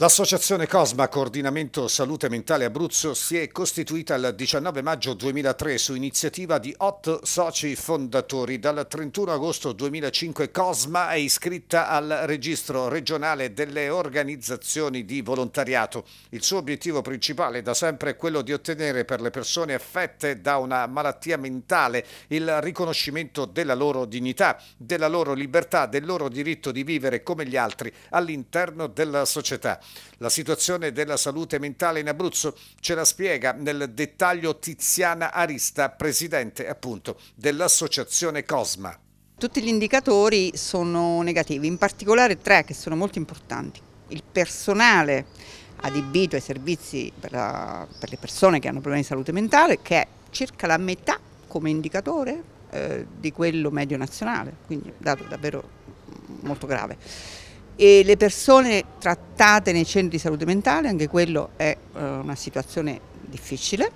L'associazione Cosma Coordinamento Salute Mentale Abruzzo si è costituita il 19 maggio 2003 su iniziativa di otto soci fondatori. Dal 31 agosto 2005 Cosma è iscritta al registro regionale delle organizzazioni di volontariato. Il suo obiettivo principale da sempre è quello di ottenere per le persone affette da una malattia mentale il riconoscimento della loro dignità, della loro libertà, del loro diritto di vivere come gli altri all'interno della società. La situazione della salute mentale in Abruzzo ce la spiega nel dettaglio Tiziana Arista, presidente appunto dell'associazione Cosma. Tutti gli indicatori sono negativi, in particolare tre che sono molto importanti. Il personale adibito ai servizi per, la, per le persone che hanno problemi di salute mentale, che è circa la metà come indicatore eh, di quello medio nazionale, quindi dato davvero molto grave e le persone trattate nei centri di salute mentale, anche quello è eh, una situazione difficile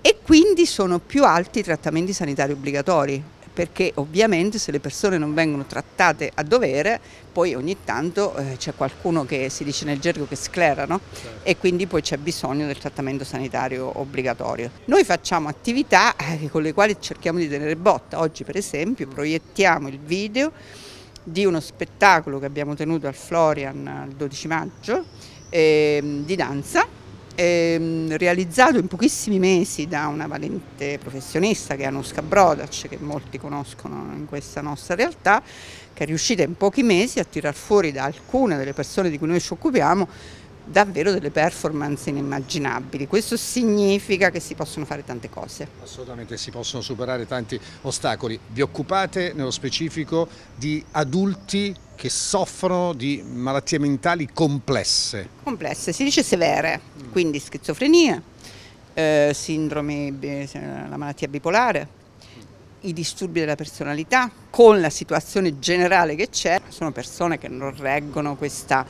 e quindi sono più alti i trattamenti sanitari obbligatori perché ovviamente se le persone non vengono trattate a dovere poi ogni tanto eh, c'è qualcuno che si dice nel gergo che sclera no? certo. e quindi poi c'è bisogno del trattamento sanitario obbligatorio. Noi facciamo attività eh, con le quali cerchiamo di tenere botta, oggi per esempio proiettiamo il video di uno spettacolo che abbiamo tenuto al Florian il 12 maggio eh, di danza ehm, realizzato in pochissimi mesi da una valente professionista che è Anuska Brodac che molti conoscono in questa nostra realtà che è riuscita in pochi mesi a tirar fuori da alcune delle persone di cui noi ci occupiamo davvero delle performance inimmaginabili. Questo significa che si possono fare tante cose. Assolutamente, si possono superare tanti ostacoli. Vi occupate nello specifico di adulti che soffrono di malattie mentali complesse. Complesse, si dice severe, mm. quindi schizofrenia, eh, sindrome, la malattia bipolare, mm. i disturbi della personalità, con la situazione generale che c'è, sono persone che non reggono questa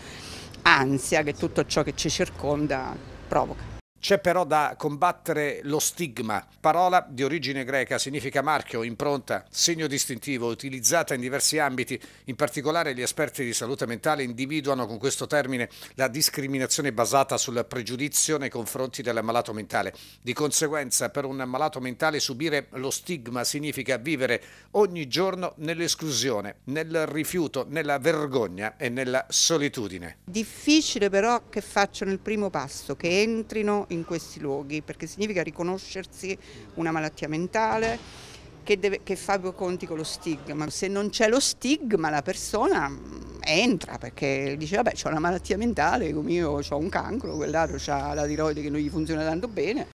ansia che tutto ciò che ci circonda provoca. C'è però da combattere lo stigma, parola di origine greca, significa marchio, impronta, segno distintivo, utilizzata in diversi ambiti, in particolare gli esperti di salute mentale individuano con questo termine la discriminazione basata sul pregiudizio nei confronti dell'ammalato mentale. Di conseguenza per un ammalato mentale subire lo stigma significa vivere ogni giorno nell'esclusione, nel rifiuto, nella vergogna e nella solitudine. Difficile però che facciano il primo passo, che entrino in questi luoghi, perché significa riconoscersi una malattia mentale che, deve, che fa due conti con lo stigma. Se non c'è lo stigma la persona mm, entra perché dice vabbè ho una malattia mentale, come ecco, io ho un cancro, quell'altro ha la tiroide che non gli funziona tanto bene